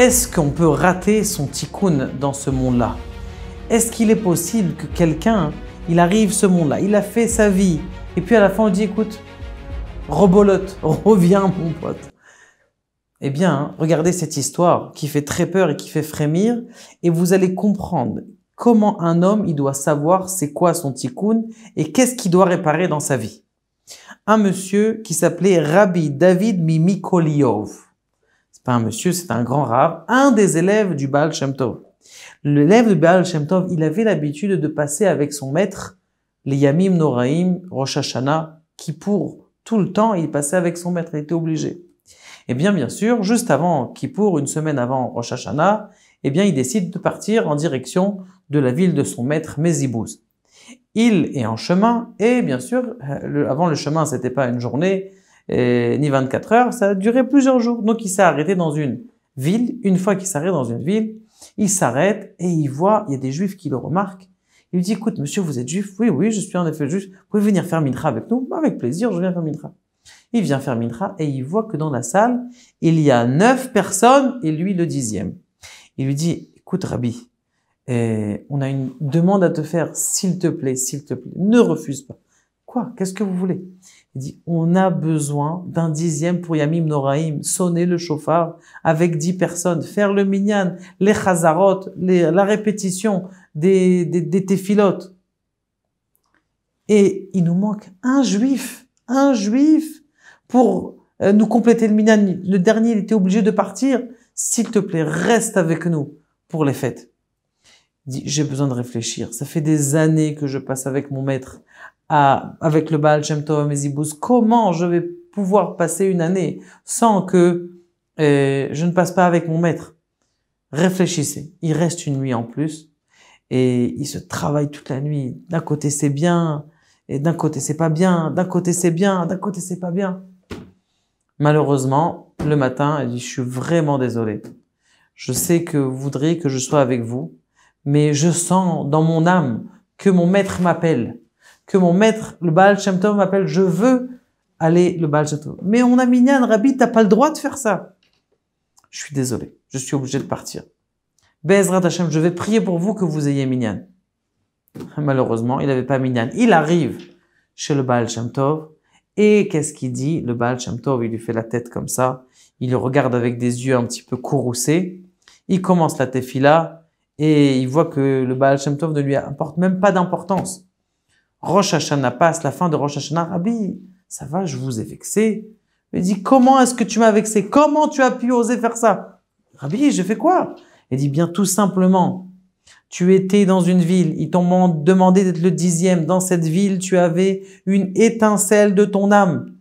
Est-ce qu'on peut rater son tikkun dans ce monde-là Est-ce qu'il est possible que quelqu'un, il arrive ce monde-là, il a fait sa vie, et puis à la fin on dit écoute, rebolote, reviens mon pote. Eh bien, regardez cette histoire qui fait très peur et qui fait frémir, et vous allez comprendre comment un homme, il doit savoir c'est quoi son tikkun et qu'est-ce qu'il doit réparer dans sa vie. Un monsieur qui s'appelait Rabbi David Mimikoliov. C'est un monsieur, c'est un grand rave, un des élèves du Baal Shem Tov. L'élève du Baal Shem Tov, il avait l'habitude de passer avec son maître les Yamim Noraim, Rosh Hashanah, qui pour tout le temps, il passait avec son maître, il était obligé. Et eh bien, bien sûr, juste avant qui pour, une semaine avant Rosh Hashanah, eh bien, il décide de partir en direction de la ville de son maître Mézibouz. Il est en chemin, et bien sûr, euh, avant le chemin, c'était pas une journée, ni 24 heures, ça a duré plusieurs jours. Donc il s'est arrêté dans une ville. Une fois qu'il s'arrête dans une ville, il s'arrête et il voit, il y a des juifs qui le remarquent. Il lui dit, écoute, monsieur, vous êtes juif Oui, oui, je suis en effet juif. Vous pouvez venir faire minra avec nous bah, Avec plaisir, je viens faire minra. Il vient faire minra et il voit que dans la salle, il y a neuf personnes et lui le dixième. Il lui dit, écoute, Rabbi, eh, on a une demande à te faire, s'il te plaît, s'il te plaît, ne refuse pas. Quoi Qu'est-ce que vous voulez Il dit, on a besoin d'un dixième pour Yamim Noraim, sonner le chauffard avec dix personnes, faire le minyan, les chazarot, la répétition des, des, Et il nous manque un juif, un juif pour euh, nous compléter le minyan. Le dernier, il était obligé de partir. S'il te plaît, reste avec nous pour les fêtes. Il dit, j'ai besoin de réfléchir. Ça fait des années que je passe avec mon maître avec le Baal Shem Tov comment je vais pouvoir passer une année sans que euh, je ne passe pas avec mon maître Réfléchissez, il reste une nuit en plus et il se travaille toute la nuit. D'un côté c'est bien et d'un côté c'est pas bien, d'un côté c'est bien, d'un côté c'est pas bien. Malheureusement, le matin, il dit je suis vraiment désolé. Je sais que vous voudriez que je sois avec vous, mais je sens dans mon âme que mon maître m'appelle que mon maître, le Baal Shem Tov, m'appelle, je veux aller le Baal Shem Tov. Mais on a Minyan, Rabbi, t'as pas le droit de faire ça. Je suis désolé, je suis obligé de partir. Bezrat Hashem, je vais prier pour vous que vous ayez Minyan. Malheureusement, il n'avait pas Minyan. Il arrive chez le Baal Shem Tov, et qu'est-ce qu'il dit Le Baal Shem Tov, il lui fait la tête comme ça, il le regarde avec des yeux un petit peu courroucés, il commence la tefila, et il voit que le Baal Shem Tov ne lui apporte même pas d'importance. Rosh Hashanah passe, la fin de Rosh Hashanah, Rabbi, ça va, je vous ai vexé. Il dit, comment est-ce que tu m'as vexé Comment tu as pu oser faire ça Rabbi, je fais quoi Il dit, bien tout simplement, tu étais dans une ville, ils t'ont demandé d'être le dixième. Dans cette ville, tu avais une étincelle de ton âme.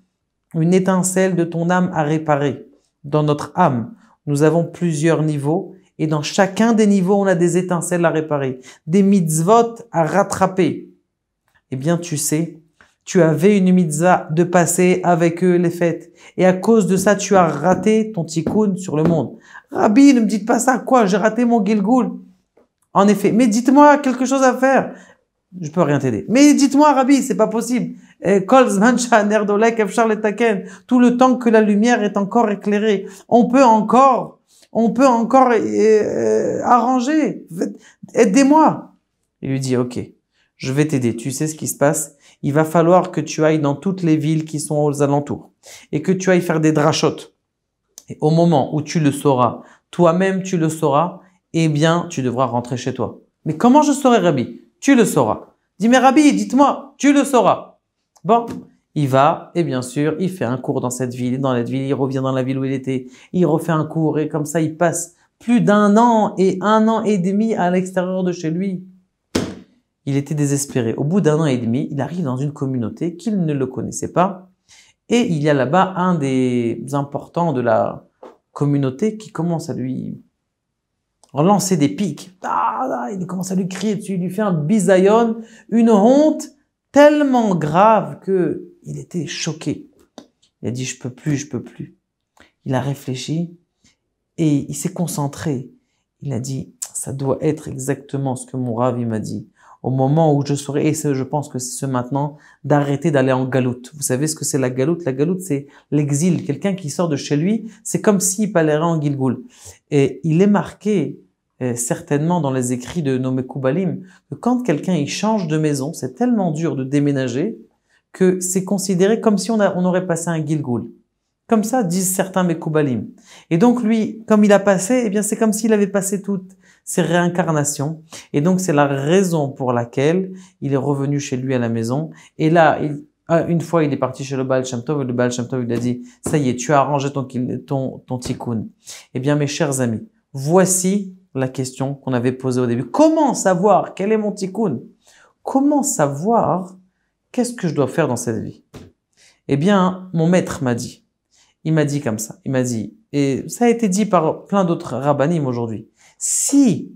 Une étincelle de ton âme à réparer. Dans notre âme, nous avons plusieurs niveaux et dans chacun des niveaux, on a des étincelles à réparer, des mitzvot à rattraper eh bien tu sais, tu avais une mitzvah de passer avec eux les fêtes. Et à cause de ça, tu as raté ton tikkun sur le monde. Rabbi, ne me dites pas ça, quoi, j'ai raté mon Gilgoul. En effet, mais dites-moi quelque chose à faire. Je peux rien t'aider. Mais dites-moi, Rabbi, c'est pas possible. Eh, Tout le temps que la lumière est encore éclairée, on peut encore, on peut encore eh, eh, arranger. Aidez-moi. Il lui dit, ok je vais t'aider, tu sais ce qui se passe. Il va falloir que tu ailles dans toutes les villes qui sont aux alentours et que tu ailles faire des drachotes. Et au moment où tu le sauras, toi-même tu le sauras, eh bien, tu devras rentrer chez toi. Mais comment je saurai, Rabbi Tu le sauras. Dis, mais Rabbi, dites-moi, tu le sauras. Bon, il va, et bien sûr, il fait un cours dans cette ville, dans cette ville, il revient dans la ville où il était, il refait un cours, et comme ça, il passe plus d'un an et un an et demi à l'extérieur de chez lui. Il était désespéré. Au bout d'un an et demi, il arrive dans une communauté qu'il ne le connaissait pas. Et il y a là-bas un des importants de la communauté qui commence à lui relancer des pics. Ah, il commence à lui crier dessus, il lui fait un bisaillon, une honte tellement grave que il était choqué. Il a dit, je peux plus, je peux plus. Il a réfléchi et il s'est concentré. Il a dit, ça doit être exactement ce que mon ravi m'a dit au moment où je serais, et je pense que c'est ce maintenant, d'arrêter d'aller en galoute. Vous savez ce que c'est la galoute La galoute, c'est l'exil. Quelqu'un qui sort de chez lui, c'est comme s'il parlerait en Gilgoul. Et il est marqué, euh, certainement dans les écrits de nos Koubalim, que quand quelqu'un il change de maison, c'est tellement dur de déménager que c'est considéré comme si on, a, on aurait passé un Gilgoul. Comme ça disent certains Mekoubalim. Et donc lui, comme il a passé, eh bien c'est comme s'il avait passé toute c'est réincarnation. Et donc, c'est la raison pour laquelle il est revenu chez lui à la maison. Et là, une fois, il est parti chez le Baal Shem et le Baal Shem il a dit, ça y est, tu as arrangé ton, ton, ton tikkun. Eh bien, mes chers amis, voici la question qu'on avait posée au début. Comment savoir quel est mon tikkun Comment savoir qu'est-ce que je dois faire dans cette vie Eh bien, mon maître m'a dit, il m'a dit comme ça, il m'a dit, et ça a été dit par plein d'autres rabbinim aujourd'hui, si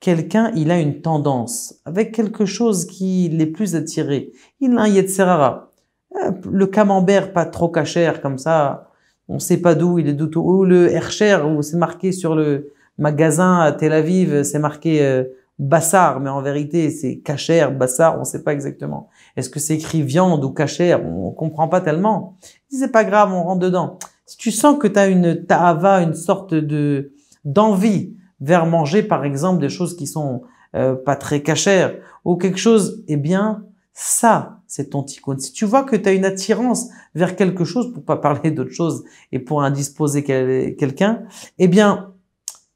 quelqu'un, il a une tendance avec quelque chose qui l'est plus attiré, il a un yetserara, euh, le camembert pas trop cachère comme ça, on sait pas d'où il est d'où, ou le hercher où c'est marqué sur le magasin à Tel Aviv, c'est marqué bassard euh, bassar, mais en vérité c'est cachère, bassar, on sait pas exactement. Est-ce que c'est écrit viande ou cachère On comprend pas tellement. C'est pas grave, on rentre dedans. Si tu sens que tu as une ta'ava, une sorte de d'envie vers manger par exemple des choses qui sont euh, pas très cachères ou quelque chose, eh bien ça, c'est ton tikkun. Si tu vois que tu as une attirance vers quelque chose, pour pas parler d'autre chose et pour indisposer quelqu'un, eh bien,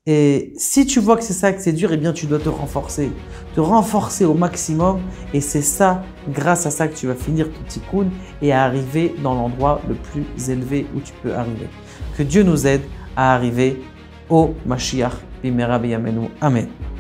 et si tu vois que c'est ça, que c'est dur, eh bien, tu dois te renforcer. Te renforcer au maximum. Et c'est ça, grâce à ça, que tu vas finir ton tikkun et arriver dans l'endroit le plus élevé où tu peux arriver. Que Dieu nous aide à arriver או משיח במהרה בימינו. אמן.